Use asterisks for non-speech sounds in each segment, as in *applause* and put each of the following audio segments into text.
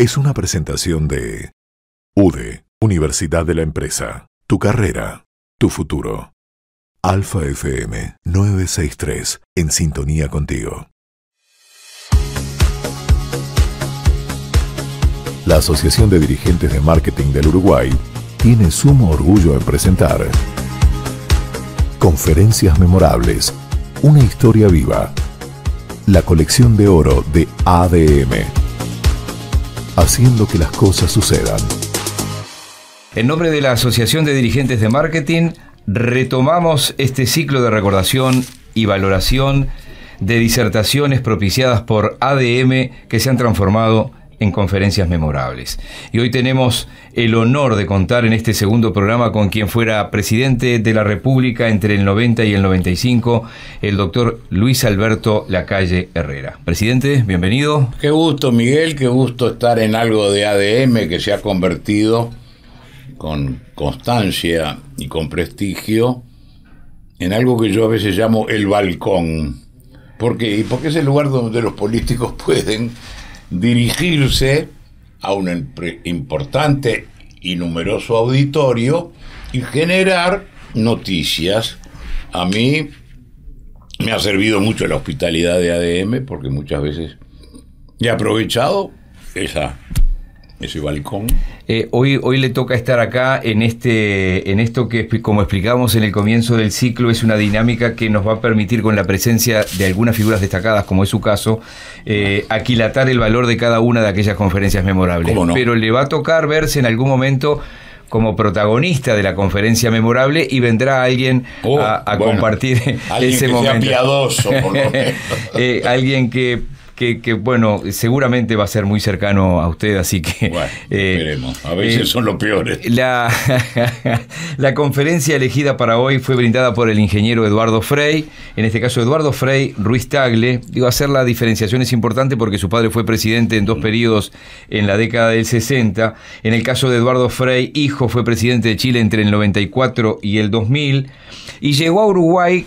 es una presentación de UDE, Universidad de la Empresa, tu carrera, tu futuro. Alfa FM 963, en sintonía contigo. La Asociación de Dirigentes de Marketing del Uruguay tiene sumo orgullo en presentar Conferencias Memorables, una historia viva, la colección de oro de ADM haciendo que las cosas sucedan. En nombre de la Asociación de Dirigentes de Marketing, retomamos este ciclo de recordación y valoración de disertaciones propiciadas por ADM que se han transformado en conferencias memorables. Y hoy tenemos el honor de contar en este segundo programa con quien fuera presidente de la República entre el 90 y el 95, el doctor Luis Alberto Lacalle Herrera. Presidente, bienvenido. Qué gusto, Miguel, qué gusto estar en algo de ADM que se ha convertido con constancia y con prestigio en algo que yo a veces llamo el balcón. ¿Por qué? Porque es el lugar donde los políticos *laughs* pueden dirigirse a un importante y numeroso auditorio y generar noticias. A mí me ha servido mucho la hospitalidad de ADM porque muchas veces he aprovechado esa ese balcón. Eh, hoy, hoy le toca estar acá en, este, en esto que, como explicábamos en el comienzo del ciclo, es una dinámica que nos va a permitir, con la presencia de algunas figuras destacadas, como es su caso, eh, aquilatar el valor de cada una de aquellas conferencias memorables. Pero le va a tocar verse en algún momento como protagonista de la conferencia memorable y vendrá alguien a, compartir ese momento. alguien que que, bueno, seguramente va a ser muy cercano a usted, así que... Bueno, *laughs* eh, esperemos, a veces eh, son los peores. La, *laughs* la conferencia elegida para hoy fue brindada por el ingeniero Eduardo Frey, en este caso Eduardo Frey Ruiz Tagle. Digo, hacer la diferenciación es importante porque su padre fue presidente en dos mm. periodos en la década del 60. En el caso de Eduardo Frey, hijo, fue presidente de Chile entre el 94 y el 2000 y llegó a Uruguay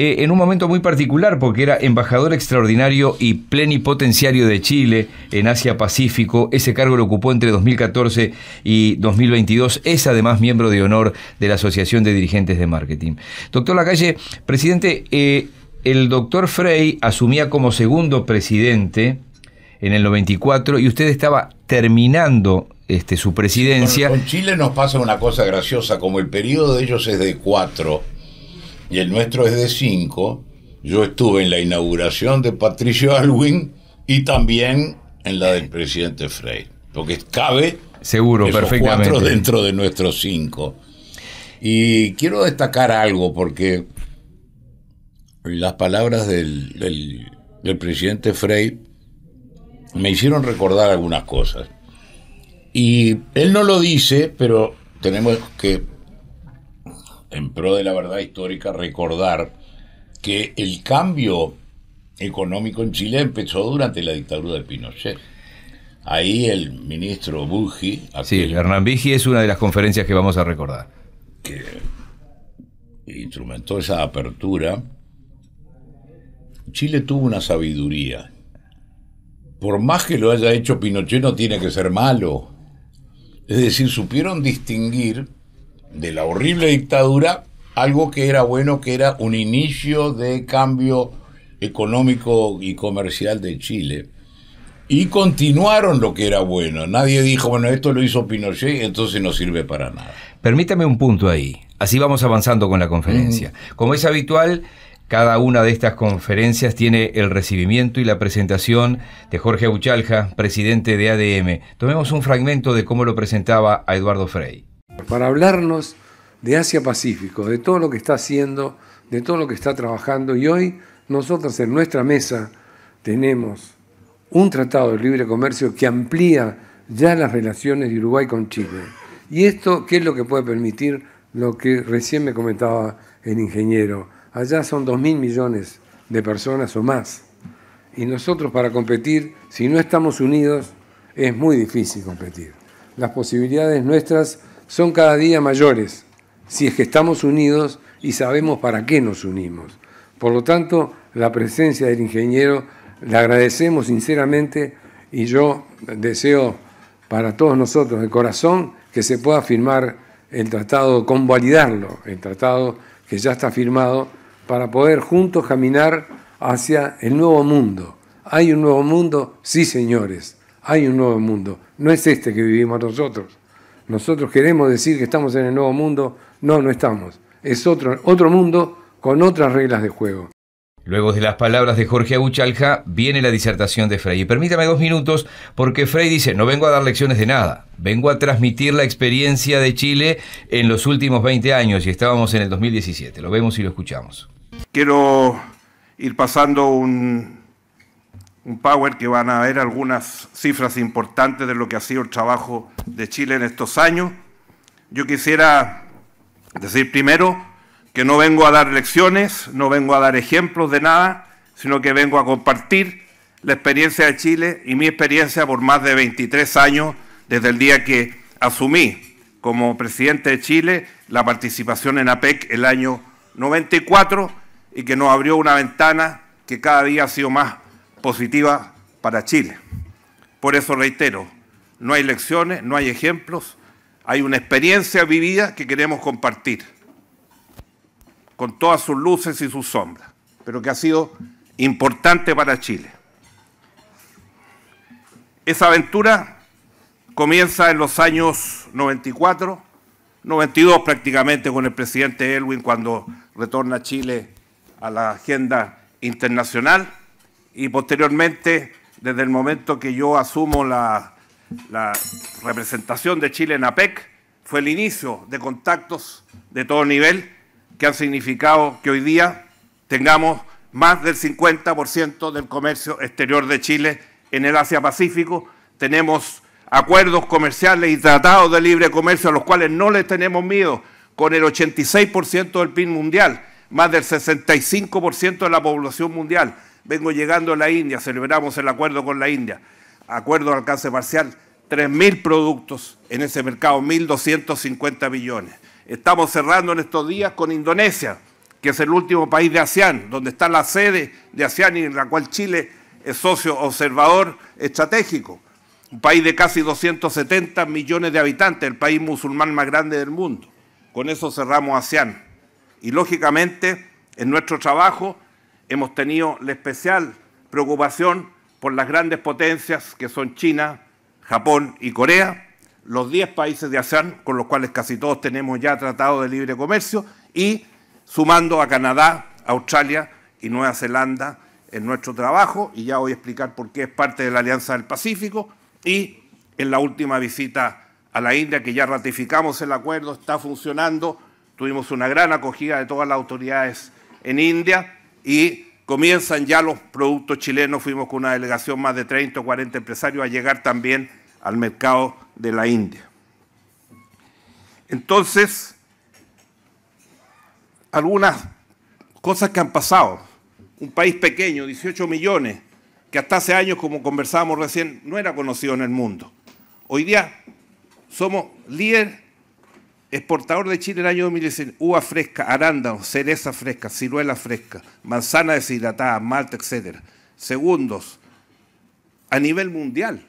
eh, en un momento muy particular porque era embajador extraordinario y plenipotenciario de Chile en Asia-Pacífico. Ese cargo lo ocupó entre 2014 y 2022. Es además miembro de honor de la Asociación de Dirigentes de Marketing. Doctor Lacalle, presidente, eh, el doctor Frey asumía como segundo presidente en el 94 y usted estaba terminando este, su presidencia. con, Chile nos pasa una cosa graciosa, como el periodo de ellos es de cuatro y el nuestro es de 5, yo estuve en la inauguración de Patricio Alwin y también en la del presidente Frey, porque cabe Seguro, perfectamente. cuatro dentro de nuestros cinco. Y quiero destacar algo, porque las palabras del, del presidente Frey me hicieron recordar algunas cosas. Y él no lo dice, pero tenemos que en pro de la verdad histórica, recordar que el cambio económico en Chile empezó durante la dictadura de Pinochet. Ahí el ministro Buji. Sí, Hernán vigi es una de las conferencias que vamos a recordar. Que instrumentó esa apertura. Chile tuvo una sabiduría. Por más que lo haya hecho Pinochet, no tiene que ser malo. Es decir, supieron distinguir de la horrible dictadura algo que era bueno, que era un inicio de cambio económico y comercial de Chile. Y continuaron lo que era bueno. Nadie dijo, bueno, esto lo hizo Pinochet, entonces no sirve para nada. Permítame un punto ahí. Así vamos avanzando con la conferencia. Como es habitual, cada una de estas conferencias tiene el recibimiento y la presentación de Jorge Buchalja, presidente de ADM. Tomemos un fragmento de cómo lo presentaba a Eduardo Frey para hablarnos de Asia-Pacífico, de todo lo que está haciendo, de todo lo que está trabajando. Y hoy nosotros en nuestra mesa tenemos un tratado de libre comercio que amplía ya las relaciones de Uruguay con Chile. ¿Y esto qué es lo que puede permitir lo que recién me comentaba el ingeniero? Allá son 2.000 millones de personas o más. Y nosotros para competir, si no estamos unidos, es muy difícil competir. Las posibilidades nuestras son cada día mayores, si es que estamos unidos y sabemos para qué nos unimos. Por lo tanto, la presencia del ingeniero le agradecemos sinceramente y yo deseo para todos nosotros de corazón que se pueda firmar el tratado, convalidarlo, el tratado que ya está firmado, para poder juntos caminar hacia el nuevo mundo. ¿Hay un nuevo mundo? Sí, señores, hay un nuevo mundo. No es este que vivimos nosotros. Nosotros queremos decir que estamos en el nuevo mundo. No, no estamos. Es otro, otro mundo con otras reglas de juego. Luego de las palabras de Jorge Aguchalja viene la disertación de Frey. Y permítame dos minutos porque Frey dice, no vengo a dar lecciones de nada, vengo a transmitir la experiencia de Chile en los últimos 20 años y estábamos en el 2017. Lo vemos y lo escuchamos. Quiero ir pasando un, un Power que van a ver algunas cifras importantes de lo que ha sido el trabajo de Chile en estos años. Yo quisiera decir primero que no vengo a dar lecciones, no vengo a dar ejemplos de nada, sino que vengo a compartir la experiencia de Chile y mi experiencia por más de 23 años desde el día que asumí como presidente de Chile la participación en APEC el año 94 y que nos abrió una ventana que cada día ha sido más positiva para Chile. Por eso reitero, no hay lecciones, no hay ejemplos, hay una experiencia vivida que queremos compartir, con todas sus luces y sus sombras, pero que ha sido importante para Chile. Esa aventura comienza en los años 94, 92 prácticamente con el presidente Elwin cuando retorna Chile a la agenda internacional y posteriormente, desde el momento que yo asumo la, representación de Chile en APEC, fue el inicio de contactos de todo nivel que han significado que hoy día tengamos más del 50% del comercio exterior de Chile en el Asia-Pacífico. Tenemos acuerdos comerciales y tratados de libre comercio a los cuales no les tenemos miedo, con el 86% del PIB mundial, más del 65% de la población mundial, Vengo llegando a la India, celebramos el acuerdo con la India, acuerdo de alcance parcial, 3.000 productos en ese mercado, 1.250 billones. Estamos cerrando en estos días con Indonesia, que es el último país de ASEAN, donde está la sede de ASEAN y en la cual Chile es socio observador estratégico. Un país de casi 270 millones de habitantes, el país musulmán más grande del mundo. Con eso cerramos ASEAN. Y lógicamente, en nuestro trabajo hemos tenido la especial preocupación por las grandes potencias que son China, Japón y Corea, los 10 países de ASEAN, con los cuales casi todos tenemos ya tratado de libre comercio, y sumando a Canadá, Australia y Nueva Zelanda en nuestro trabajo, y ya voy a explicar por qué es parte de la Alianza del Pacífico, y en la última visita a la India, que ya ratificamos el acuerdo, está funcionando, tuvimos una gran acogida de todas las autoridades en India, y comienzan ya los productos chilenos. Fuimos con una delegación más de 30 o 40 empresarios a llegar también al mercado de la India. Entonces, algunas cosas que han pasado. Un país pequeño, 18 millones, que hasta hace años, como conversábamos recién, no era conocido en el mundo. Hoy día somos líderes. Exportador de Chile el año 2016, uva fresca, arándanos, cereza fresca, ciruela fresca, manzana deshidratada, malta, etcétera... Segundos, a nivel mundial.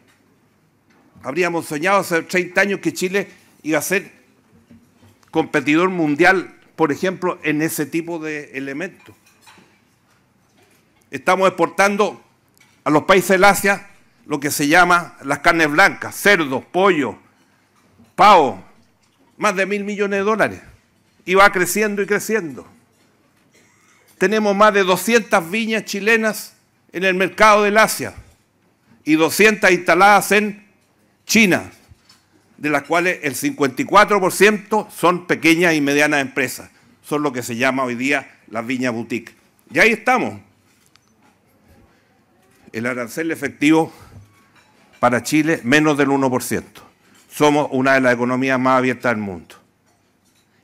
Habríamos soñado hace 30 años que Chile iba a ser competidor mundial, por ejemplo, en ese tipo de elementos. Estamos exportando a los países de Asia lo que se llama las carnes blancas, cerdo, pollo, pavo, más de mil millones de dólares, y va creciendo y creciendo. Tenemos más de 200 viñas chilenas en el mercado del Asia y 200 instaladas en China, de las cuales el 54% son pequeñas y medianas empresas. Son lo que se llama hoy día las viñas boutique. Y ahí estamos. El arancel efectivo para Chile menos del 1% somos una de las economías más abiertas del mundo.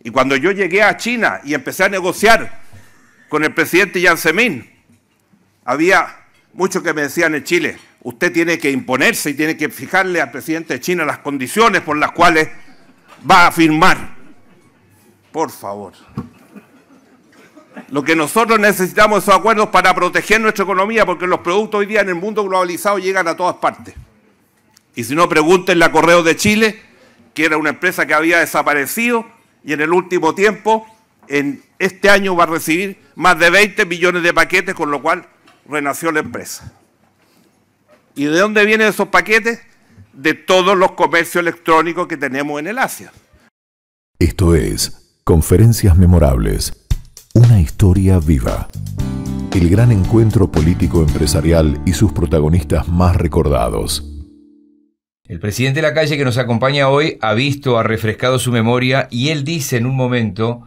Y cuando yo llegué a China y empecé a negociar con el presidente Jiang Zemin, había muchos que me decían en Chile, usted tiene que imponerse y tiene que fijarle al presidente de China las condiciones por las cuales va a firmar. Por favor. Lo que nosotros necesitamos son acuerdos para proteger nuestra economía, porque los productos hoy día en el mundo globalizado llegan a todas partes. Y si no, pregunten a Correo de Chile, que era una empresa que había desaparecido y en el último tiempo, en este año va a recibir más de 20 millones de paquetes, con lo cual renació la empresa. ¿Y de dónde vienen esos paquetes? De todos los comercios electrónicos que tenemos en el Asia. Esto es Conferencias Memorables, una historia viva. El gran encuentro político empresarial y sus protagonistas más recordados. El presidente de la calle que nos acompaña hoy ha visto, ha refrescado su memoria y él dice en un momento,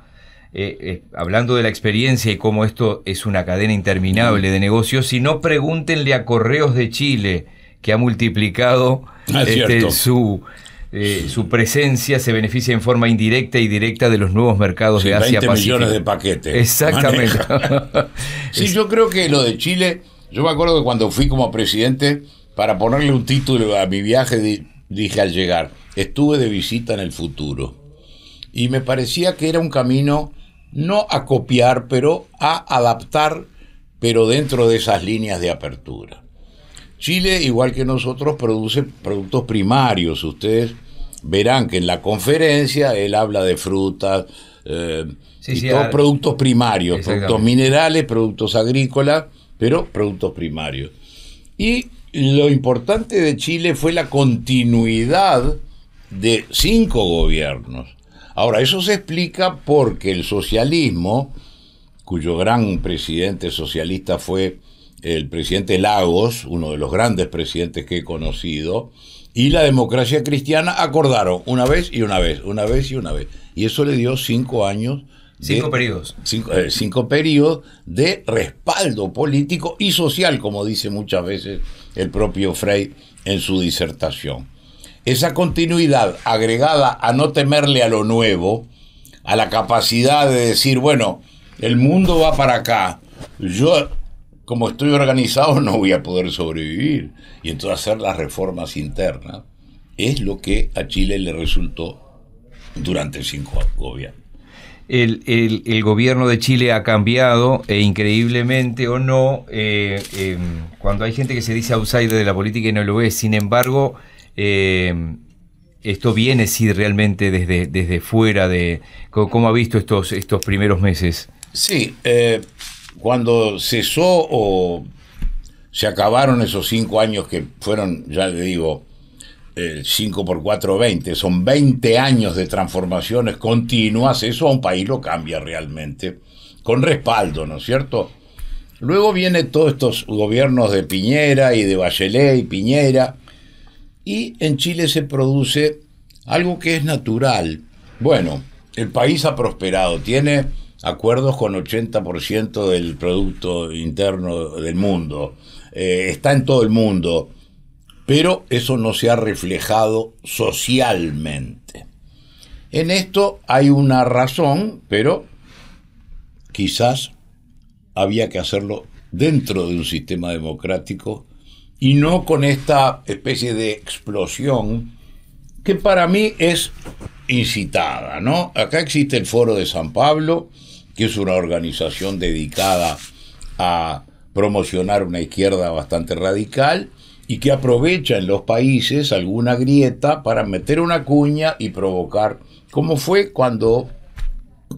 eh, eh, hablando de la experiencia y cómo esto es una cadena interminable de negocios, si no pregúntenle a Correos de Chile, que ha multiplicado *laughs* este, su, eh, su presencia se beneficia en forma indirecta y directa de los nuevos mercados de Asia millones de paquetes. Exactamente. *laughs* sí, yo creo que lo de Chile, yo me acuerdo que cuando fui como presidente para ponerle un título a mi viaje, dije al llegar, estuve de visita en el futuro. Y me parecía que era un camino no a copiar, pero a adaptar, pero dentro de esas líneas de apertura. Chile, igual que nosotros, produce productos primarios. Ustedes verán que en la conferencia él habla de frutas eh, y todos ah, productos primarios, productos minerales, productos agrícolas, pero productos primarios. Y lo importante de Chile fue la continuidad de cinco gobiernos. Ahora, eso se explica porque el socialismo, cuyo gran presidente socialista fue el presidente Lagos, uno de los grandes presidentes que he conocido, y la democracia cristiana acordaron una vez y una vez, una vez y una vez. Y eso le dio cinco años Cinco periodos. Cinco, eh, cinco periodos de respaldo político y social, como dice muchas veces el propio Frey en su disertación. Esa continuidad agregada a no temerle a lo nuevo, a la capacidad de decir, bueno, el mundo va para acá, yo como estoy organizado no voy a poder sobrevivir, y entonces hacer las reformas internas, es lo que a Chile le resultó durante cinco gobiernos el, gobierno de Chile ha cambiado e increíblemente o no, eh, em, cuando hay gente que se dice outsider de la política y no lo es, sin embargo, em, esto viene si realmente desde, desde fuera de... ¿Cómo ha visto estos, estos primeros meses? Sí, eh, cuando cesó o se acabaron esos cinco años que fueron, ya le digo, 5 por 4 20, son 20 años de transformaciones continuas, eso a un país lo cambia realmente, con respaldo, ¿no es cierto? Luego viene todos estos gobiernos de Piñera y de Bachelet y Piñera, y en Chile se produce algo que es natural. Bueno, el país ha prosperado, tiene acuerdos con 80% del Producto Interno del mundo, eh, está en todo el mundo, pero eso no se ha reflejado socialmente. En esto hay una razón, pero quizás había que hacerlo dentro de un sistema democrático y no con esta especie de explosión que para mí es incitada, ¿no? Acá existe el Foro de San Pablo, que es una organización dedicada a promocionar una izquierda bastante radical, y que aprovecha en los países alguna grieta para meter una cuña y provocar, como fue cuando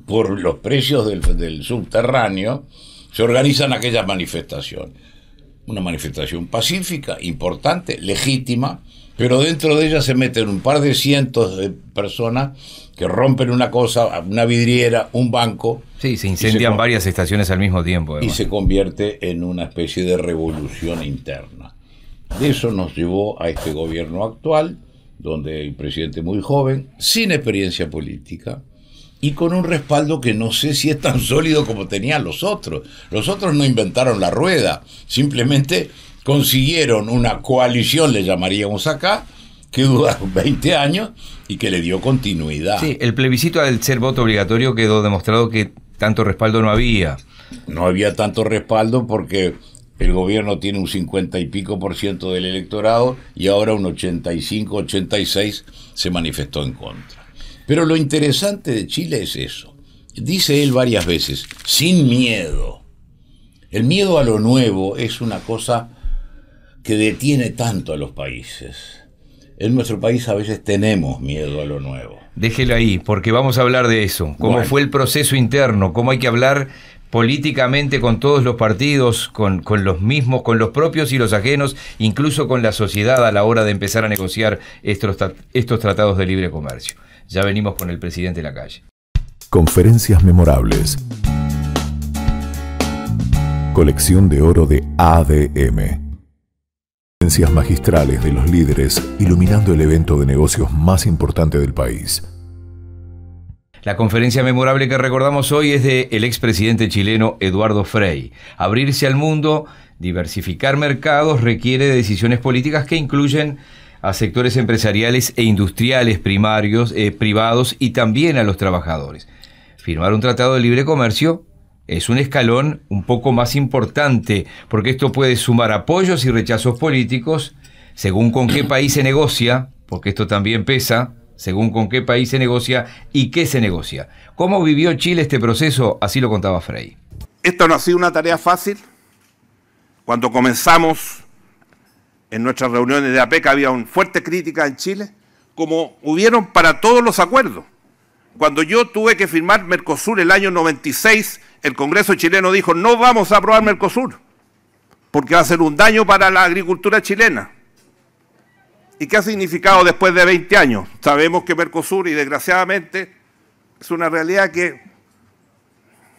por los precios del, subterráneo se organizan aquellas manifestaciones. Una manifestación pacífica, importante, legítima, pero dentro de ella se meten un par de cientos de personas que rompen una cosa, una vidriera, un banco. Sí, se incendian varias estaciones al mismo tiempo. Y se convierte en una especie de revolución interna. Eso nos llevó a este gobierno actual, donde hay presidente muy joven, sin experiencia política y con un respaldo que no sé si es tan *laughs* sólido como tenían los otros. Los otros no inventaron la rueda, simplemente consiguieron una coalición, le llamaríamos acá, que duró 20 *laughs* años y que le dio continuidad. Sí, el plebiscito al ser voto obligatorio quedó demostrado que tanto respaldo no había. No había tanto respaldo porque el gobierno tiene un 50 y pico por ciento del electorado y ahora un 85-86 se manifestó en contra. Pero lo interesante de Chile es eso. Dice él varias veces, sin miedo. El miedo a lo nuevo es una cosa que detiene tanto a los países. En nuestro país a veces tenemos miedo a lo nuevo. Déjelo ahí, porque vamos a hablar de eso. Cómo fue el proceso interno, cómo hay que hablar políticamente con todos los partidos, con, los mismos, con los propios y los ajenos, incluso con la sociedad a la hora de empezar a negociar estos, estos tratados de libre comercio. Ya venimos con el presidente de la calle. Conferencias memorables. Colección de oro de ADM. Conferencias magistrales de los líderes iluminando el evento de negocios más importante del país. La conferencia memorable que recordamos hoy es de el expresidente chileno Eduardo Frei. Abrirse al mundo, diversificar mercados requiere de decisiones políticas que incluyen a sectores empresariales e industriales primarios, eh, privados y también a los trabajadores. Firmar un tratado de libre comercio es un escalón un poco más importante, porque esto puede sumar apoyos y rechazos políticos, según con qué país se negocia, porque esto también pesa, según con qué país se negocia y qué se negocia. ¿Cómo vivió Chile este proceso? Así lo contaba Frey. Esto no ha sido una tarea fácil. Cuando comenzamos en nuestras reuniones de APEC había una fuerte crítica en Chile, como hubieron para todos los acuerdos. Cuando yo tuve que firmar Mercosur el año 96, el Congreso chileno dijo, no vamos a aprobar Mercosur, porque va a ser un daño para la agricultura chilena. ¿Y qué ha significado después de 20 años? Sabemos que Mercosur, y desgraciadamente, es una realidad que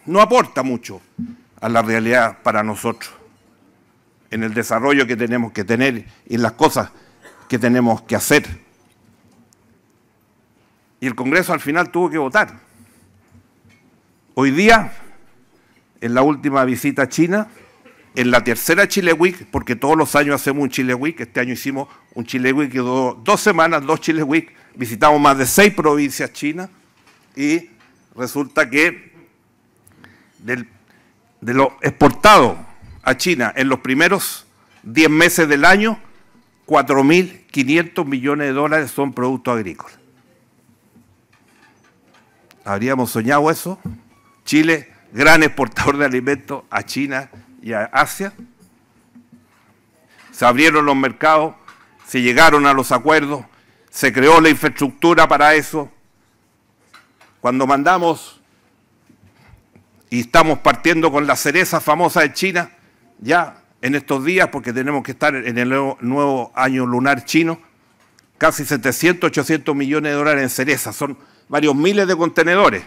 no aporta mucho a la realidad para nosotros, en el desarrollo que tenemos que tener y en las cosas que tenemos que hacer. Y el Congreso al final tuvo que votar. Hoy día, en la última visita a China, en la tercera Chile Week, porque todos los años hacemos un Chile Week, este año hicimos un Chile Week que duró dos semanas, dos Chile Week, visitamos más de seis provincias chinas y resulta que de lo exportado a China en los primeros 10 meses del año, 4.500 millones de dólares son productos agrícolas. ¿Habríamos soñado eso? Chile, gran exportador de alimentos a China y a Asia. Se abrieron los mercados, se llegaron a los acuerdos, se creó la infraestructura para eso. Cuando mandamos y estamos partiendo con la cereza famosa de China, ya en estos días, porque tenemos que estar en el nuevo, año lunar chino, casi 700, 800 millones de dólares en cereza, son varios miles de contenedores.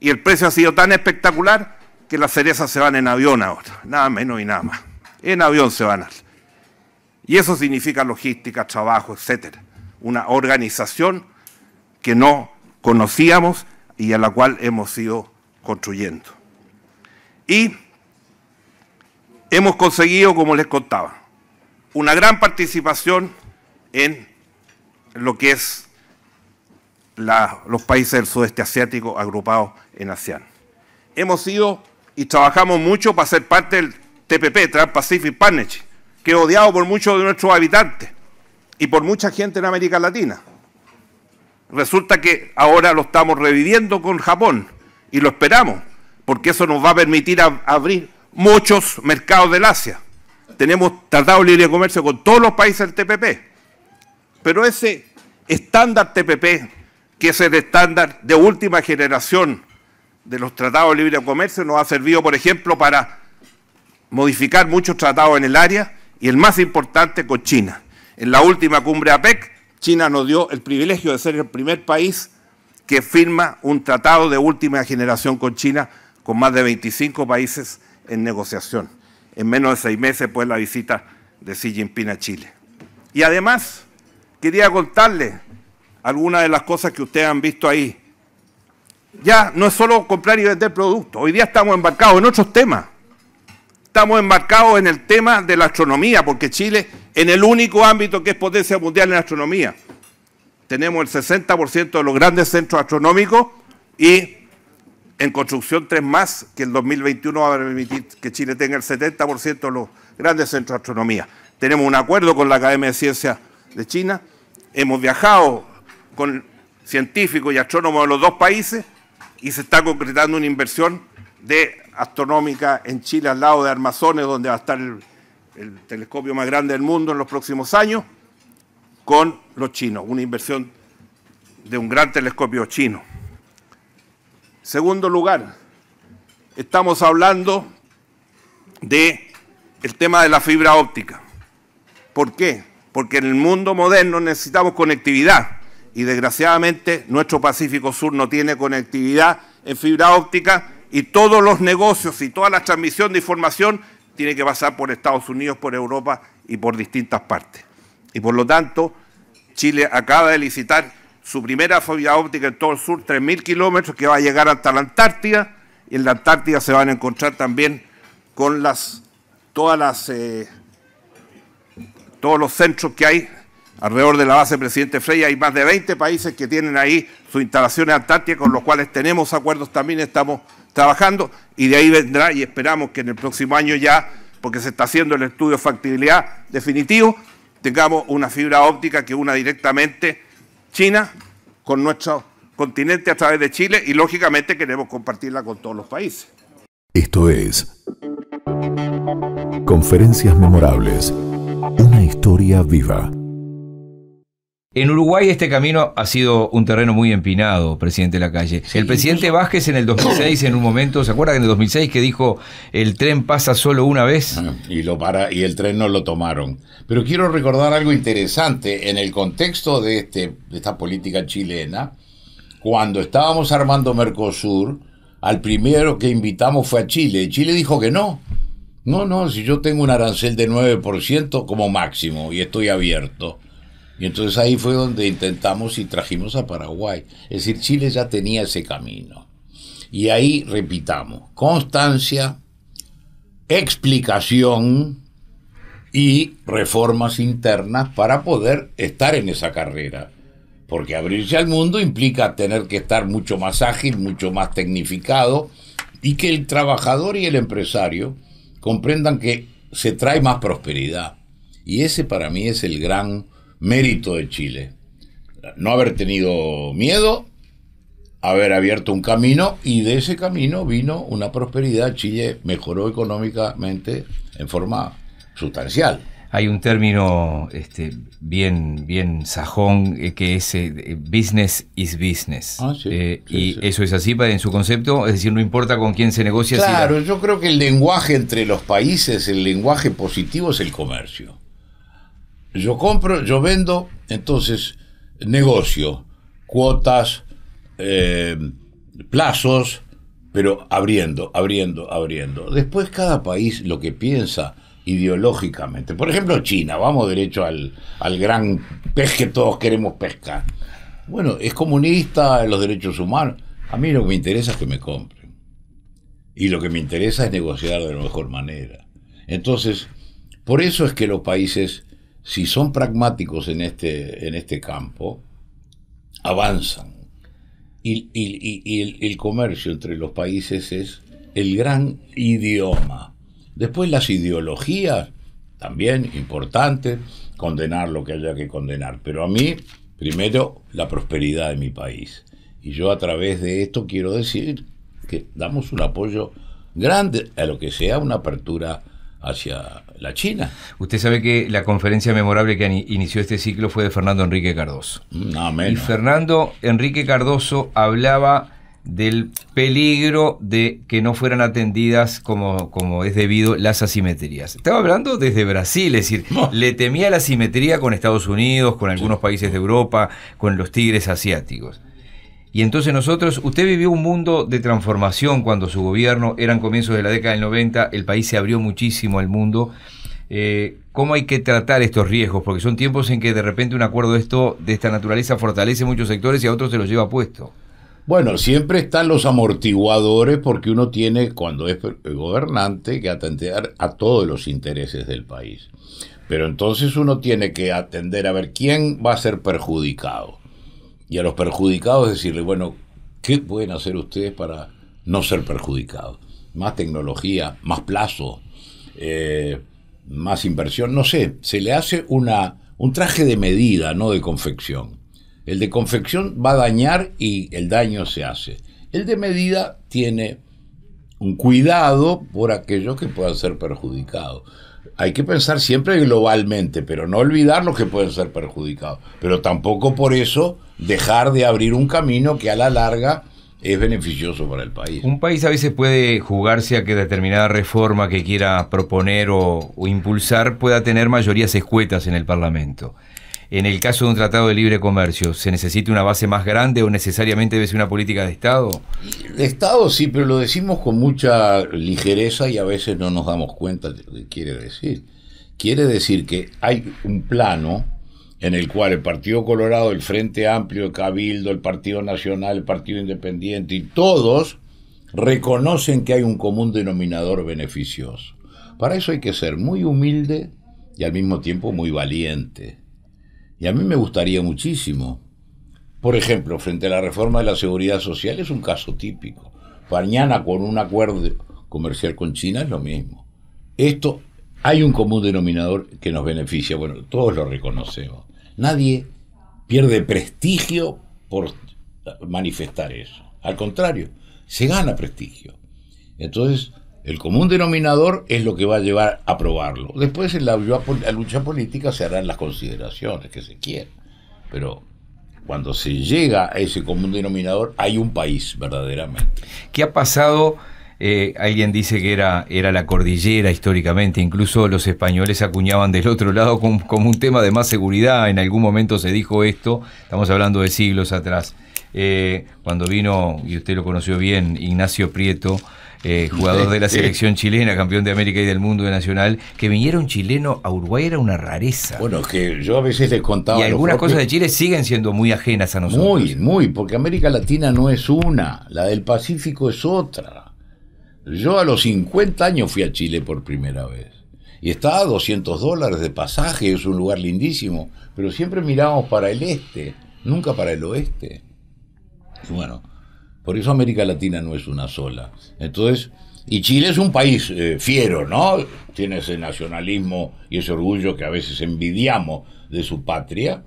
Y el precio ha sido tan espectacular que las cerezas se van en avión ahora, nada menos y nada más. En avión se van. Y eso significa logística, trabajo, etcétera. Una organización que no conocíamos y a la cual hemos ido construyendo. Y hemos conseguido, como les contaba, una gran participación en lo que es los países del sudeste asiático agrupados en ASEAN. Hemos sido y trabajamos mucho para ser parte del TPP, Trans-Pacific Partnership, que es odiado por muchos de nuestros habitantes y por mucha gente en América Latina. Resulta que ahora lo estamos reviviendo con Japón y lo esperamos, porque eso nos va a permitir abrir muchos mercados del Asia. Tenemos tratado de libre comercio con todos los países del TPP, pero ese estándar TPP, que es el estándar de última generación de los tratados de libre comercio nos ha servido, por ejemplo, para modificar muchos tratados en el área y el más importante con China. En la última cumbre APEC, China nos dio el privilegio de ser el primer país que firma un tratado de última generación con China, con más de 25 países en negociación. En menos de seis meses, pues, la visita de Xi Jinping a Chile. Y además, quería contarle algunas de las cosas que ustedes han visto ahí. Ya no es solo comprar y vender productos. Hoy día estamos embarcados en otros temas. Estamos embarcados en el tema de la astronomía, porque Chile, en el único ámbito que es potencia mundial en astronomía, tenemos el 60% de los grandes centros astronómicos y en construcción tres más, que el 2021 va a permitir que Chile tenga el 70% de los grandes centros de astronomía. Tenemos un acuerdo con la Academia de Ciencias de China, hemos viajado con científicos y astrónomos de los dos países y se está concretando una inversión de astronómica en Chile, al lado de Armazones, donde va a estar el, telescopio más grande del mundo en los próximos años, con los chinos, una inversión de un gran telescopio chino. Segundo lugar, estamos hablando de tema de la fibra óptica. ¿Por qué? Porque en el mundo moderno necesitamos conectividad y desgraciadamente nuestro Pacífico Sur no tiene conectividad en fibra óptica y todos los negocios y toda la transmisión de información tiene que pasar por Estados Unidos, por Europa y por distintas partes. Y por lo tanto, Chile acaba de licitar su primera fibra óptica en todo el sur, 3.000 kilómetros, que va a llegar hasta la Antártida, y en la Antártida se van a encontrar también con las, todas las, eh, todos los centros que hay Alrededor de la base presidente Frey hay más de 20 países que tienen ahí sus instalaciones antárticas con los cuales tenemos acuerdos también, estamos trabajando y de ahí vendrá y esperamos que en el próximo año ya, porque se está haciendo el estudio de factibilidad definitivo, tengamos una fibra óptica que una directamente China con nuestro continente a través de Chile y lógicamente queremos compartirla con todos los países. Esto es Conferencias Memorables, una historia viva. En Uruguay este camino ha sido un terreno muy empinado, presidente de la calle. el presidente Vázquez en el 2006, en un momento, ¿se acuerdan que en el 2006 que dijo el tren pasa solo una vez? Ah, y, lo para, y el tren no lo tomaron. Pero quiero recordar algo interesante en el contexto de, este, de esta política chilena. Cuando estábamos armando Mercosur, al primero que invitamos fue a Chile. Chile dijo que no. No, no, si yo tengo un arancel de 9% como máximo y estoy abierto. Y entonces ahí fue donde intentamos y trajimos a Paraguay. Es decir, Chile ya tenía ese camino. Y ahí repitamos, constancia, explicación y reformas internas para poder estar en esa carrera. Porque abrirse al mundo implica tener que estar mucho más ágil, mucho más tecnificado y que el trabajador y el empresario comprendan que se trae más prosperidad. Y ese para mí es el gran mérito de Chile. No haber tenido miedo, haber abierto un camino y de ese camino vino una prosperidad. Chile mejoró económicamente en forma sustancial. Hay un término este, bien, bien sajón eh, que es eh, business is business. Ah, eh, y eso es así en su concepto, es decir, no importa con quién se negocia. Claro, yo creo que el lenguaje entre los países, el lenguaje positivo es el comercio yo compro, yo vendo, entonces negocio, cuotas, eh, plazos, pero abriendo, abriendo, abriendo. Después cada país lo que piensa ideológicamente. Por ejemplo, China, vamos derecho al, al gran pez que todos queremos pescar. Bueno, es comunista en los derechos humanos. A mí lo que me interesa es que me compren. Y lo que me interesa es negociar de la mejor manera. Entonces, por eso es que los países si son pragmáticos en este, en este campo, avanzan. Y, el, el, comercio entre los países es el gran idioma. Después las ideologías, también importante, condenar lo que haya que condenar. Pero a mí, primero, la prosperidad de mi país. Y yo a través de esto quiero decir que damos un apoyo grande a lo que sea una apertura hacia la China. Usted sabe que la conferencia memorable que inició este ciclo fue de Fernando Enrique Cardoso. Mm, y Fernando Enrique Cardoso hablaba del peligro de que no fueran atendidas como, como es debido las asimetrías. Estaba hablando desde Brasil, es decir, le temía la asimetría con Estados Unidos, con algunos países de Europa, con los tigres asiáticos. Y entonces nosotros, usted vivió un mundo de transformación cuando su gobierno, eran comienzos de la década del 90, el país se abrió muchísimo al mundo. Eh, ¿Cómo hay que tratar estos riesgos? Porque son tiempos en que de repente un acuerdo de, esto, de esta naturaleza fortalece muchos sectores y a otros se los lleva puesto. Bueno, siempre están los amortiguadores porque uno tiene, cuando es gobernante, que atender a todos los intereses del país. Pero entonces uno tiene que atender a ver quién va a ser perjudicado y a los perjudicados decirle, bueno, ¿qué pueden hacer ustedes para no ser perjudicados? Más tecnología, más plazo, eh, más inversión, no sé, se le hace una, un traje de medida, no de confección. El de confección va a dañar y el daño se hace. El de medida tiene un cuidado por aquellos que puedan ser perjudicados hay que pensar siempre globalmente, pero no olvidar los que pueden ser perjudicados. Pero tampoco por eso dejar de abrir un camino que a la larga es beneficioso para el país. Un país a veces puede jugarse a que determinada reforma que quiera proponer o impulsar pueda tener mayorías escuetas en el Parlamento en el caso de un tratado de libre comercio, ¿se necesita una base más grande o necesariamente debe ser una política de Estado? De Estado sí, pero lo decimos con mucha ligereza y a veces no nos damos cuenta de lo que quiere decir. Quiere decir que hay un plano en el cual el Partido Colorado, el Frente Amplio, el Cabildo, el Partido Nacional, el Partido Independiente y todos reconocen que hay un común denominador beneficioso. Para eso hay que ser muy humilde y al mismo tiempo muy valiente y a mí me gustaría muchísimo. Por ejemplo, frente a la reforma de la seguridad social es un caso típico. Mañana con un acuerdo comercial con China es lo mismo. Esto hay un común denominador que nos beneficia, bueno, todos lo reconocemos. Nadie pierde prestigio por manifestar eso. Al contrario, se gana prestigio. Entonces, el común denominador es lo que va a llevar a aprobarlo. Después en la, lucha política se harán las consideraciones que se quieran. Pero cuando se llega a ese común denominador, hay un país verdaderamente. ¿Qué ha pasado? Eh, alguien dice que era, era la cordillera históricamente, incluso los españoles acuñaban del otro lado como, un tema de más seguridad, en algún momento se dijo esto, estamos hablando de siglos atrás, eh, cuando vino, y usted lo conoció bien, Ignacio Prieto, eh, jugador de la *laughs* selección chilena, campeón de América y del mundo de Nacional, que viniera un chileno a Uruguay era una rareza. Bueno, que yo a veces les contaba. Y algunas cosas de Chile siguen siendo muy ajenas a nosotros. Muy, muy, porque América Latina no es una, la del Pacífico es otra. Yo a los 50 años fui a Chile por primera vez. Y estaba a 200 dólares de pasaje, es un lugar lindísimo, pero siempre miramos para el este, nunca para el oeste. Y bueno, por eso América Latina no es una sola. Entonces, y Chile es un país eh, fiero, ¿no? Tiene ese nacionalismo y ese orgullo que a veces envidiamos de su patria.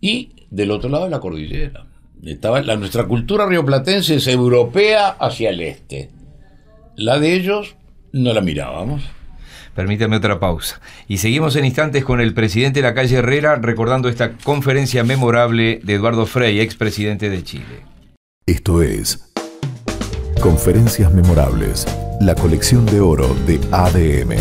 Y del otro lado de la cordillera. Estaba, la, nuestra cultura rioplatense es europea hacia el este. La de ellos no la mirábamos. Permítame otra pausa. Y seguimos en instantes con el presidente de la calle Herrera recordando esta conferencia memorable de Eduardo Frey, expresidente de Chile. Esto es Conferencias Memorables, la colección de oro de ADM.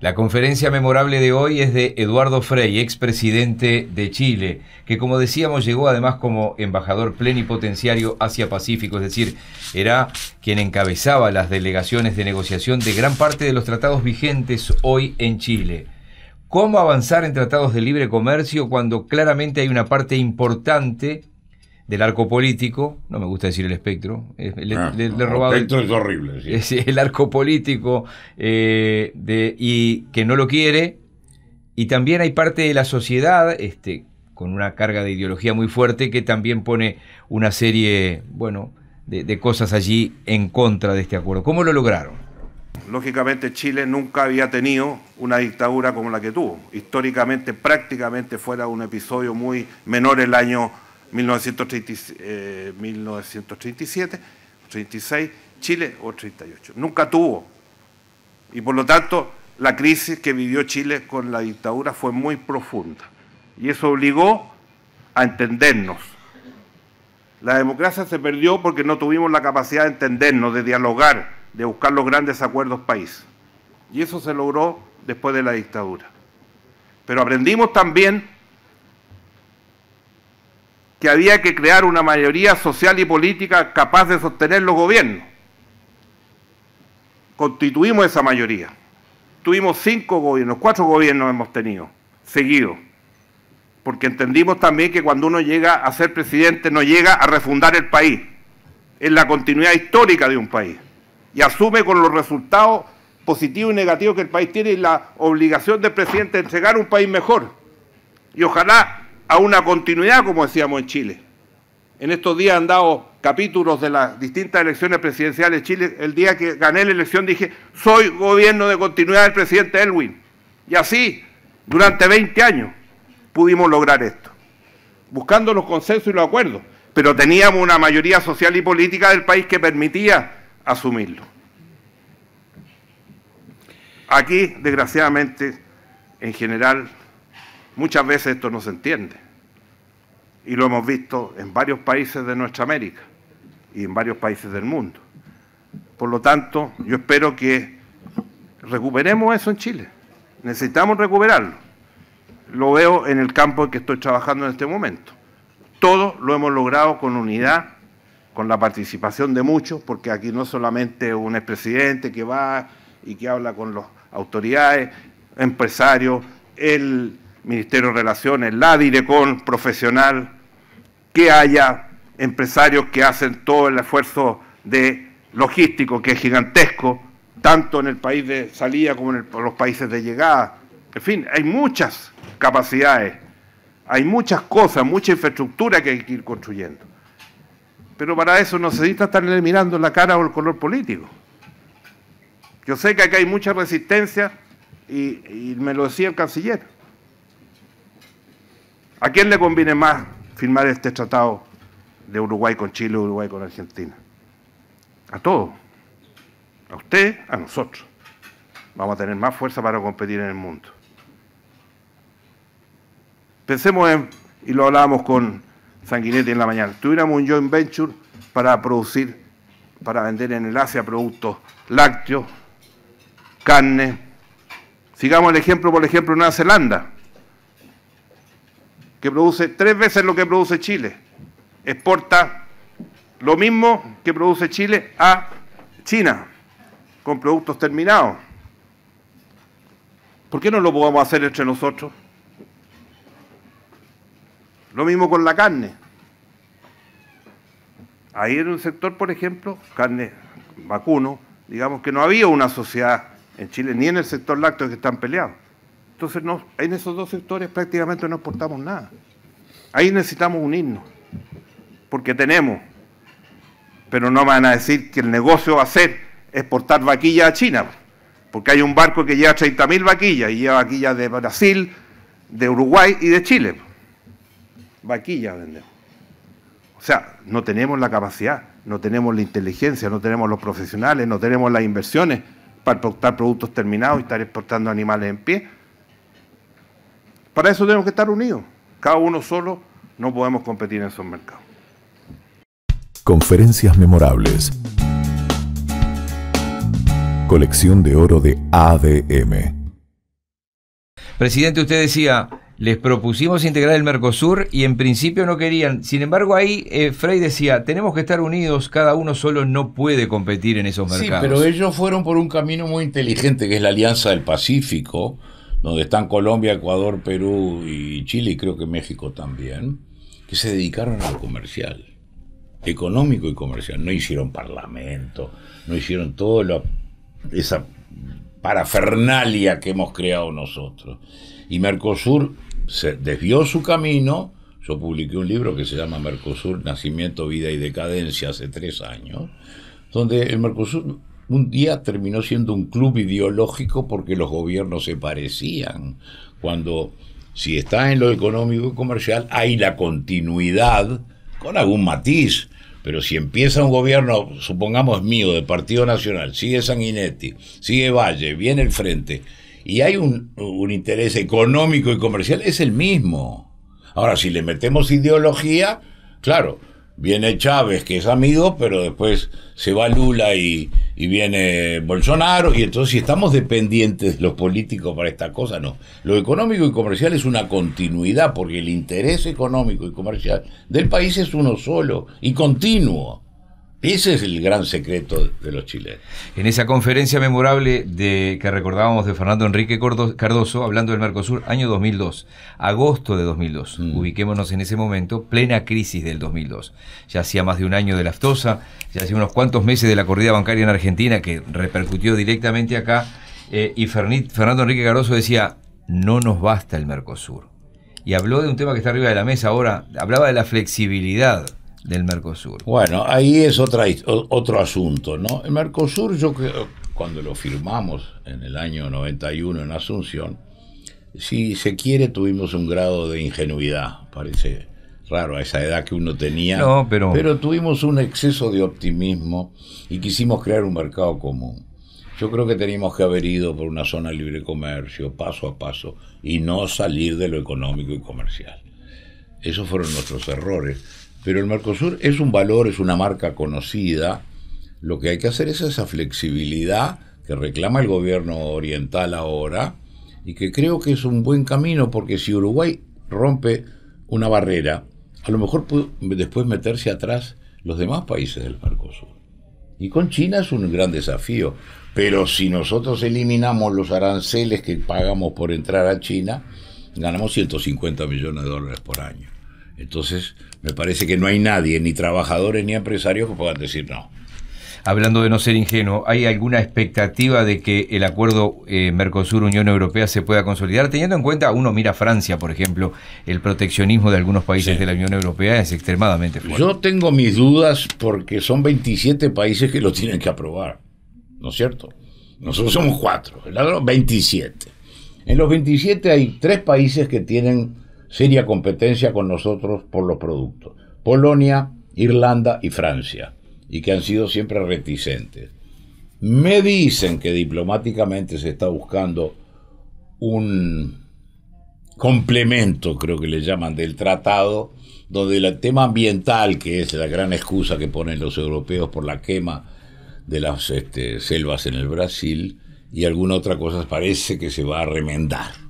La conferencia memorable de hoy es de Eduardo Frey, expresidente de Chile, que como decíamos llegó además como embajador plenipotenciario Asia-Pacífico, es decir, era quien encabezaba las delegaciones de negociación de gran parte de los tratados vigentes hoy en Chile. ¿Cómo avanzar en tratados de libre comercio cuando claramente hay una parte importante del arco político, no me gusta decir el espectro, el ah, espectro es horrible. Sí. el arco político eh, y que no lo quiere, y también hay parte de la sociedad este, con una carga de ideología muy fuerte que también pone una serie, bueno, de, de cosas allí en contra de este acuerdo. ¿Cómo lo lograron? Lógicamente Chile nunca había tenido una dictadura como la que tuvo. Históricamente prácticamente fuera un episodio muy menor el año 1937, 36, eh, Chile o 38. Nunca tuvo. Y por lo tanto, la crisis que vivió Chile con la dictadura fue muy profunda. Y eso obligó a entendernos. La democracia se perdió porque no tuvimos la capacidad de entendernos, de dialogar, de buscar los grandes acuerdos país. Y eso se logró después de la dictadura. Pero aprendimos también que había que crear una mayoría social y política capaz de sostener los gobiernos. Constituimos esa mayoría. Tuvimos cinco gobiernos, cuatro gobiernos hemos tenido, seguidos. Porque entendimos también que cuando uno llega a ser presidente no llega a refundar el país. Es la continuidad histórica de un país. Y asume con los resultados positivos y negativos que el país tiene y la obligación del presidente de entregar un país mejor. Y ojalá a una continuidad, como decíamos en Chile. En estos días han dado capítulos de las distintas elecciones presidenciales de Chile. El día que gané la elección dije, soy gobierno de continuidad del presidente Elwin. Y así, durante 20 años, pudimos lograr esto, buscando los consensos y los acuerdos. Pero teníamos una mayoría social y política del país que permitía asumirlo. Aquí, desgraciadamente, en general, Muchas veces esto no se entiende y lo hemos visto en varios países de nuestra América y en varios países del mundo. Por lo tanto, yo espero que recuperemos eso en Chile. Necesitamos recuperarlo. Lo veo en el campo en que estoy trabajando en este momento. Todo lo hemos logrado con unidad, con la participación de muchos, porque aquí no solamente un expresidente que va y que habla con las autoridades, empresarios, el Ministerio de Relaciones, la Direcon profesional, que haya empresarios que hacen todo el esfuerzo de logístico que es gigantesco, tanto en el país de salida como en los países de llegada. En fin, hay muchas capacidades, hay muchas cosas, mucha infraestructura que hay que ir construyendo. Pero para eso no se necesita estar mirando la cara o el color político. Yo sé que acá hay mucha resistencia y me lo decía el canciller. ¿A quién le conviene más firmar este tratado de Uruguay con Chile, Uruguay con Argentina? A todos. A usted, a nosotros. Vamos a tener más fuerza para competir en el mundo. Pensemos en, y lo hablábamos con Sanguinetti en la mañana, tuviéramos un joint venture para producir, para vender en el Asia productos lácteos, carne. Sigamos el ejemplo, por ejemplo, Nueva Zelanda que produce tres veces lo que produce Chile. Exporta lo mismo que produce Chile a China, con productos terminados. ¿Por qué no lo podemos hacer entre nosotros? Lo mismo con la carne. Ahí en un sector, por ejemplo, carne vacuno, digamos que no había una sociedad en Chile, ni en el sector lácteo que están peleados. Entonces, en esos dos sectores prácticamente no exportamos nada. Ahí necesitamos unirnos, porque tenemos. Pero no van a decir que el negocio va a ser exportar vaquillas a China, porque hay un barco que lleva 30.000 vaquillas y lleva vaquillas de Brasil, de Uruguay y de Chile. Vaquillas vendemos. O sea, no tenemos la capacidad, no tenemos la inteligencia, no tenemos los profesionales, no tenemos las inversiones para exportar productos terminados y estar exportando animales en pie para eso tenemos que estar unidos. Cada uno solo no podemos competir en esos mercados. Conferencias memorables. Colección de oro de ADM. Presidente, usted decía, les propusimos integrar el Mercosur y en principio no querían. Sin embargo, ahí eh, Frey decía, tenemos que estar unidos, cada uno solo no puede competir en esos mercados. Sí, pero ellos fueron por un camino muy inteligente, que es la Alianza del Pacífico, donde están Colombia, Ecuador, Perú y Chile, y creo que México también, que se dedicaron a lo comercial, económico y comercial. No hicieron parlamento, no hicieron toda esa parafernalia que hemos creado nosotros. Y Mercosur se desvió su camino. Yo publiqué un libro que se llama Mercosur, Nacimiento, Vida y Decadencia hace tres años, donde el Mercosur un día terminó siendo un club ideológico porque los gobiernos se parecían. Cuando, si está en lo económico y comercial, hay la continuidad con algún matiz. Pero si empieza un gobierno, supongamos mío, de Partido Nacional, sigue Sanguinetti, sigue Valle, viene el frente, y hay un, un interés económico y comercial, es el mismo. Ahora, si le metemos ideología, claro, viene Chávez, que es amigo, pero después se va Lula y, viene Bolsonaro, y entonces si estamos dependientes los políticos para esta cosa, no. Lo económico y comercial es una continuidad, porque el interés económico y comercial del país es uno solo y continuo. Ese es el gran secreto de los chilenos. En esa conferencia memorable de, que recordábamos de Fernando Enrique Cardoso, hablando del Mercosur, año 2002, agosto de 2002, mm. ubiquémonos en ese momento, plena crisis del 2002. Ya hacía más de un año de la aftosa, ya hacía unos cuantos meses de la corrida bancaria en Argentina que repercutió directamente acá, eh, y Fernando Enrique Cardoso decía, no nos basta el Mercosur. Y habló de un tema que está arriba de la mesa ahora, hablaba de la flexibilidad del Mercosur. Bueno, ahí es otra, otro asunto, ¿no? El Mercosur, yo creo, cuando lo firmamos en el año 91 en Asunción, si se quiere, tuvimos un grado de ingenuidad, parece raro a esa edad que uno tenía, pero... tuvimos un exceso de optimismo y quisimos crear un mercado común. Yo creo que teníamos que haber ido por una zona libre comercio, paso a paso, y no salir de lo económico y comercial. Esos fueron nuestros errores. Pero el Mercosur es un valor, es una marca conocida. Lo que hay que hacer es esa flexibilidad que reclama el gobierno oriental ahora y que creo que es un buen camino porque si Uruguay rompe una barrera, a lo mejor después meterse atrás los demás países del Mercosur. Y con China es un gran desafío, pero si nosotros eliminamos los aranceles que pagamos por entrar a China, ganamos 150 millones de dólares por año. Entonces, me parece que no hay nadie, ni trabajadores ni empresarios, que puedan decir no. Hablando de no ser ingenuo, ¿hay alguna expectativa de que el acuerdo eh, Mercosur-Unión Europea se pueda consolidar? Teniendo en cuenta, uno mira Francia, por ejemplo, el proteccionismo de algunos países de la Unión Europea es extremadamente fuerte. Yo tengo mis dudas porque son 27 países que lo tienen que aprobar, ¿no es cierto? Nosotros somos cuatro, 27. En los 27 hay tres países que tienen seria competencia con nosotros por los productos. Polonia, Irlanda y Francia, y que han sido siempre reticentes. Me dicen que diplomáticamente se está buscando un complemento, creo que le llaman, del tratado, donde el tema ambiental, que es la gran excusa que ponen los europeos por la quema de las este, selvas en el Brasil, y alguna otra cosa parece que se va a remendar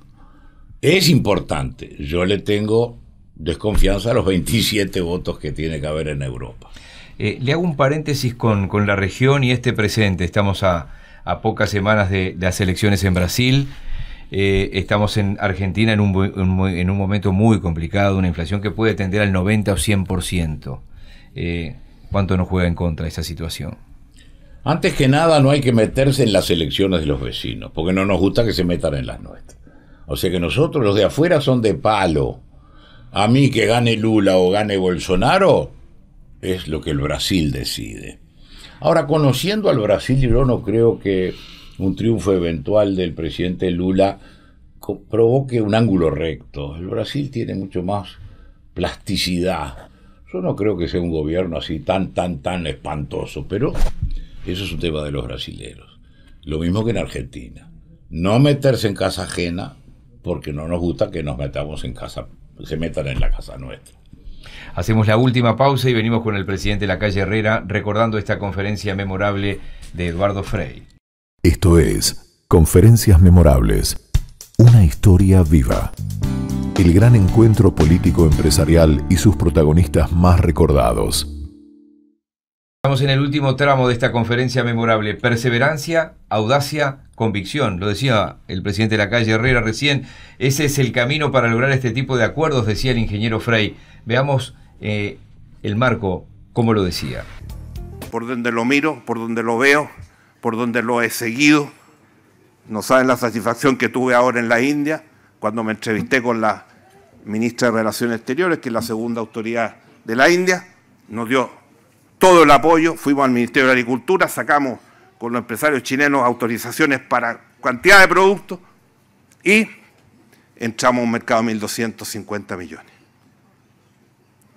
es importante. Yo le tengo desconfianza a los 27 votos que tiene que haber en Europa. Eh, le hago un paréntesis con, la región y este presente. Estamos a, pocas semanas de, las elecciones en Brasil. Eh, estamos en Argentina en un, momento muy complicado, una inflación que puede tender al 90 o 100%. Eh, ¿Cuánto nos juega en contra esa situación? Antes que nada, no hay que meterse en las elecciones de los vecinos, porque no nos gusta que se metan en las nuestras. O sea que nosotros los de afuera son de palo. A mí que gane Lula o gane Bolsonaro es lo que el Brasil decide. Ahora, conociendo al Brasil, yo no creo que un triunfo eventual del presidente Lula provoque un ángulo recto. El Brasil tiene mucho más plasticidad. Yo no creo que sea un gobierno así tan, tan, tan espantoso, pero eso es un tema de los brasileros. Lo mismo que en Argentina. No meterse en casa ajena, porque no nos gusta que nos metamos en casa, se metan en la casa nuestra. Hacemos la última pausa y venimos con el presidente de la calle Herrera recordando esta conferencia memorable de Eduardo Frey. Esto es Conferencias Memorables, una historia viva. El gran encuentro político empresarial y sus protagonistas más recordados. Estamos en el último tramo de esta conferencia memorable. Perseverancia, audacia, convicción. Lo decía el presidente de la calle Herrera recién. Ese es el camino para lograr este tipo de acuerdos, decía el ingeniero Frey. Veamos eh, el marco, cómo lo decía. Por donde lo miro, por donde lo veo, por donde lo he seguido. No saben la satisfacción que tuve ahora en la India cuando me entrevisté con la ministra de Relaciones Exteriores, que es la segunda autoridad de la India. Nos dio todo el apoyo, fuimos al Ministerio de Agricultura, sacamos con los empresarios chilenos autorizaciones para cantidad de productos y entramos a un mercado de 1.250 millones.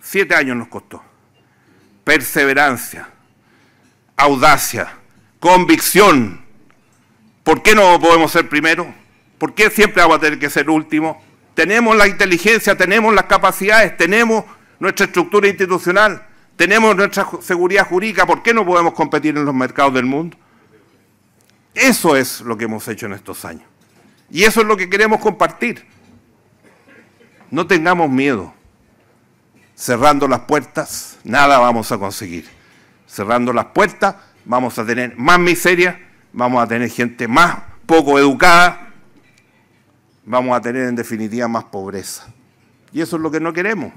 Siete años nos costó. Perseverancia, audacia, convicción. ¿Por qué no podemos ser primero? ¿Por qué siempre vamos a tener que ser último? Tenemos la inteligencia, tenemos las capacidades, tenemos nuestra estructura institucional tenemos nuestra seguridad jurídica, ¿por qué no podemos competir en los mercados del mundo? Eso es lo que hemos hecho en estos años. Y eso es lo que queremos compartir. No tengamos miedo. Cerrando las puertas, nada vamos a conseguir. Cerrando las puertas, vamos a tener más miseria, vamos a tener gente más poco educada, vamos a tener en definitiva más pobreza. Y eso es lo que no queremos.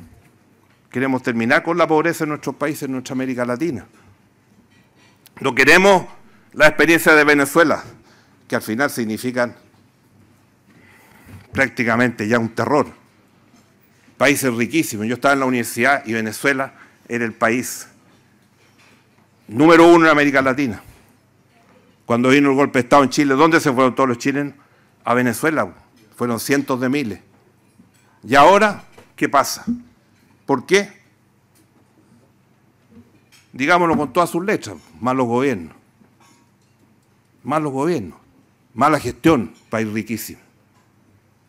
Queremos terminar con la pobreza en nuestros países, en nuestra América Latina. No queremos la experiencia de Venezuela, que al final significan prácticamente ya un terror. Países riquísimos. Yo estaba en la universidad y Venezuela era el país número uno en América Latina. Cuando vino el golpe de Estado en Chile, ¿dónde se fueron todos los chilenos? A Venezuela. Fueron cientos de miles. Y ahora, ¿qué pasa? ¿Por qué? Digámoslo con todas sus letras, malos gobiernos, malos gobiernos, mala gestión, país riquísimo.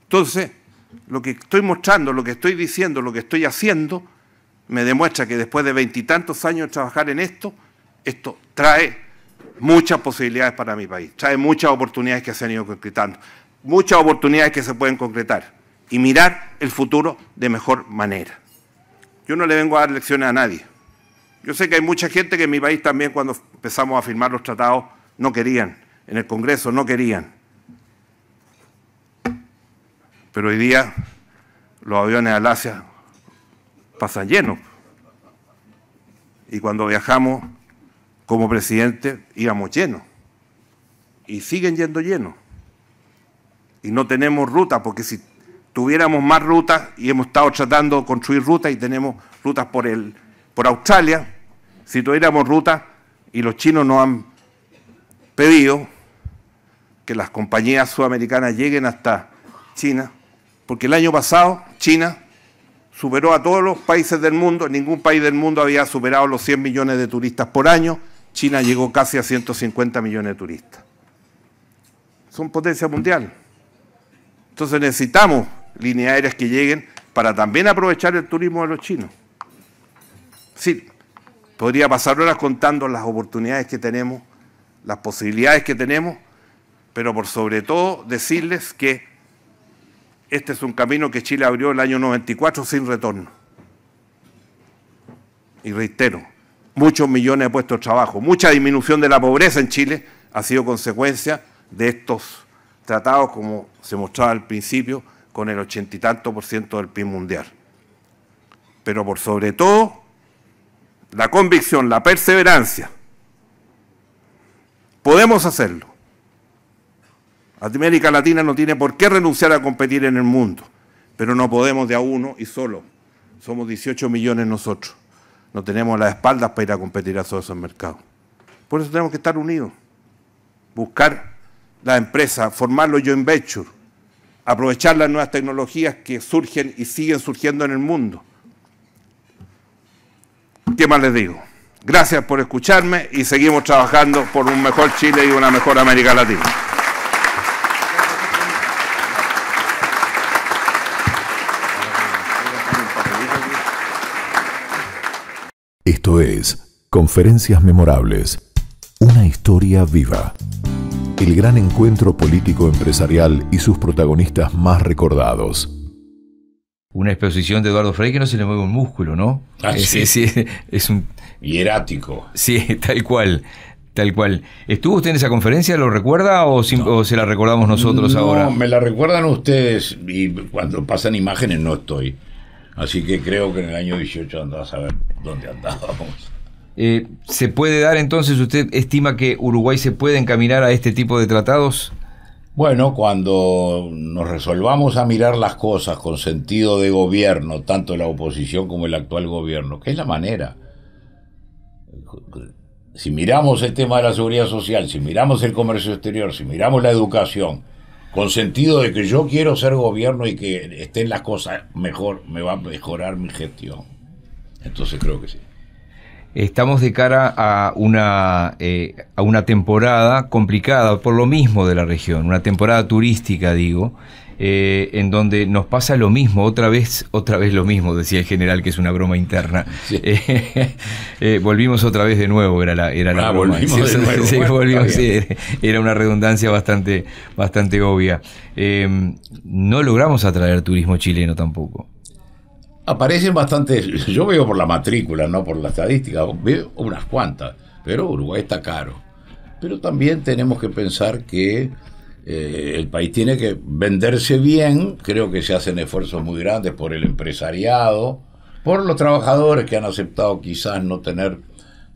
Entonces, lo que estoy mostrando, lo que estoy diciendo, lo que estoy haciendo, me demuestra que después de veintitantos años trabajar en esto, esto trae muchas posibilidades para mi país, trae muchas oportunidades que se han ido concretando, muchas oportunidades que se pueden concretar y mirar el futuro de mejor manera. Yo no le vengo a dar lecciones a nadie. Yo sé que hay mucha gente que en mi país también cuando empezamos a firmar los tratados no querían, en el Congreso no querían. Pero hoy día los aviones de Asia pasan llenos. Y cuando viajamos como presidente íbamos llenos. Y siguen yendo llenos. Y no tenemos ruta porque si tuviéramos más rutas y hemos estado tratando de construir rutas y tenemos rutas por, el, por Australia. Si tuviéramos rutas y los chinos nos han pedido que las compañías sudamericanas lleguen hasta China, porque el año pasado China superó a todos los países del mundo, ningún país del mundo había superado los 100 millones de turistas por año, China llegó casi a 150 millones de turistas. Son potencia mundial. Entonces necesitamos líneas aéreas que lleguen para también aprovechar el turismo de los chinos. Sí, podría pasar horas contando las oportunidades que tenemos, las posibilidades que tenemos, pero por sobre todo decirles que este es un camino que Chile abrió el año 94 sin retorno. Y reitero, muchos millones de puestos de trabajo, mucha disminución de la pobreza en Chile ha sido consecuencia de estos tratados, como se mostraba al principio, con el ochenta y tanto por ciento del PIB mundial. Pero por sobre todo, la convicción, la perseverancia. Podemos hacerlo. América Latina no tiene por qué renunciar a competir en el mundo, pero no podemos de a uno y solo. Somos 18 millones nosotros. No tenemos las espaldas para ir a competir a todos esos mercados. Por eso tenemos que estar unidos, buscar la empresa, formar los joint venture, aprovechar las nuevas tecnologías que surgen y siguen surgiendo en el mundo. ¿Qué más les digo? Gracias por escucharme y seguimos trabajando por un mejor Chile y una mejor América Latina. Esto es Conferencias Memorables, una historia viva el gran encuentro político empresarial y sus protagonistas más recordados. Una exposición de Eduardo Frey que no se le mueve un músculo, ¿no? Ah, es, sí. Es, un... Hierático. Sí, *laughs* tal cual. Tal cual. ¿Estuvo usted en esa conferencia? ¿Lo recuerda o, se la recordamos nosotros ahora? me la recuerdan ustedes y cuando pasan imágenes no estoy. Así que creo que en el año 18 andaba a saber dónde andábamos. Eh, ¿Se puede dar entonces, usted estima que Uruguay se puede encaminar a este tipo de tratados? Bueno, cuando nos resolvamos a mirar las cosas con sentido de gobierno, tanto la oposición como el actual gobierno, que es la manera. Si miramos el tema de la seguridad social, si miramos el comercio exterior, si miramos la educación, con sentido de que yo quiero ser gobierno y que estén las cosas mejor, me va a mejorar mi gestión. Entonces creo que sí. Estamos de cara a una, eh, a una temporada complicada, por lo mismo de la región, una temporada turística, digo, eh, en donde nos pasa lo mismo, otra vez, otra vez lo mismo, decía el general, que es una broma interna. *laughs* Eh, volvimos otra vez de nuevo, era la, era era una redundancia bastante, bastante obvia. no logramos atraer turismo chileno tampoco aparecen bastantes, yo veo por la matrícula, no por la estadística, veo unas cuantas, pero Uruguay está caro. Pero también tenemos que pensar que eh, el país tiene que venderse bien, creo que se hacen esfuerzos muy grandes por el empresariado, por los trabajadores que han aceptado quizás no tener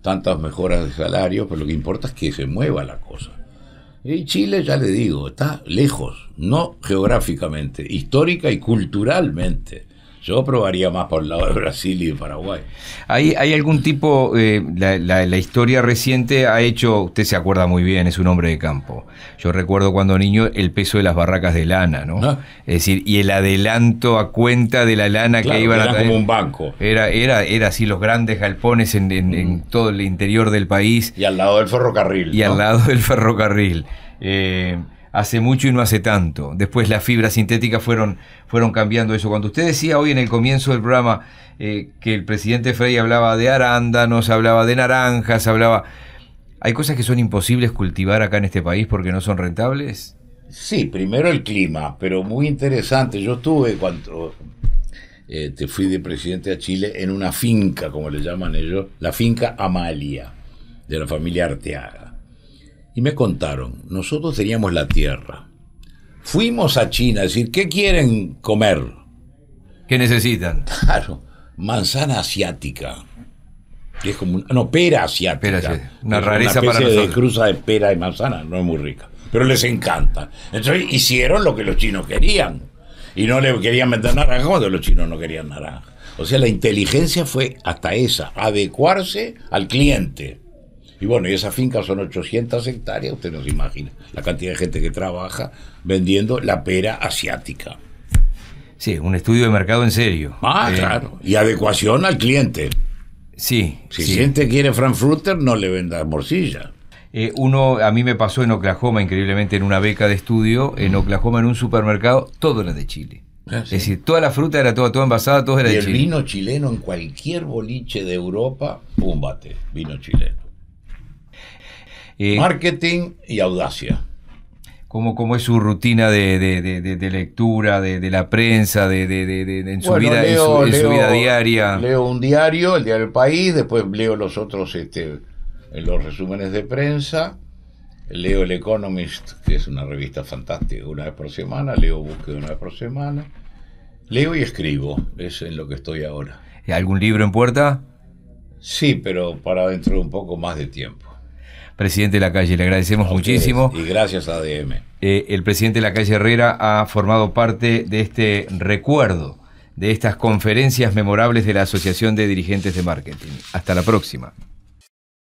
tantas mejoras de salario, pero lo que importa es que se mueva la cosa. Y Chile, ya le digo, está lejos, no geográficamente, histórica y culturalmente. Yo probaría más por el lado de Brasil y de Paraguay. ¿Hay, hay algún tipo, eh, la, historia reciente ha hecho, usted se acuerda muy bien, es un hombre de campo. Yo recuerdo cuando niño el peso de las barracas de lana, ¿no? Ah. Es decir, y el adelanto a cuenta de la lana que iban a Era como un banco. Era, era, era así los grandes galpones en, mm. todo el interior del país. Y al lado del ferrocarril. Y al lado del *laughs* ferrocarril. Eh, hace mucho y no hace tanto. Después las fibras sintéticas fueron, fueron cambiando eso. Cuando usted decía hoy en el comienzo del programa eh, que el presidente Frey hablaba de arándanos, hablaba de naranjas, hablaba... ¿Hay cosas que son imposibles cultivar acá en este país porque no son rentables? Sí, primero el clima, pero muy interesante. Yo estuve cuando eh, te fui de presidente a Chile en una finca, como le llaman ellos, la finca Amalia, de la familia Arteaga. Y me contaron, nosotros teníamos la tierra. Fuimos a China a decir, ¿qué quieren comer? ¿Qué necesitan? Claro, manzana asiática. como no, pera asiática. Una rareza para de cruza de pera y manzana, no es muy rica. Pero les encanta. Entonces hicieron lo que los chinos querían. Y no le querían vender naranja cuando los chinos no querían naranja. O sea, la inteligencia fue hasta esa, adecuarse al cliente. Y bueno, y esa finca son 800 hectáreas, usted no se imagina la cantidad de gente que trabaja vendiendo la pera asiática. Sí, un estudio de mercado en serio. Ah, eh, claro. Y adecuación al cliente. Sí. Si el cliente quiere Frankfurter, no le venda morcilla. Eh, uno, a mí me pasó en Oklahoma, increíblemente, en una beca de estudio, en mm. Oklahoma, en un supermercado, todo era de Chile. Ah, es decir, toda la fruta era toda, toda envasada, todo era de Chile. El vino chileno en cualquier boliche de Europa, púmbate, vino chileno. Eh, Marketing y audacia. Cómo, es su rutina de, lectura, de, la prensa, de, en, su, vida, diaria. Leo un diario, el diario El País, después leo los otros, este, los resúmenes de prensa, leo El Economist, que es una revista fantástica, una vez por semana, leo Búsqueda una vez por semana, leo y escribo, es en lo que estoy ahora. ¿Y ¿Algún libro en puerta? Sí, pero para dentro de un poco más de tiempo presidente de la calle. Le agradecemos muchísimo. Y gracias a ADM. Eh, el presidente de la calle Herrera ha formado parte de este recuerdo, de estas conferencias memorables de la Asociación de Dirigentes de Marketing. Hasta la próxima.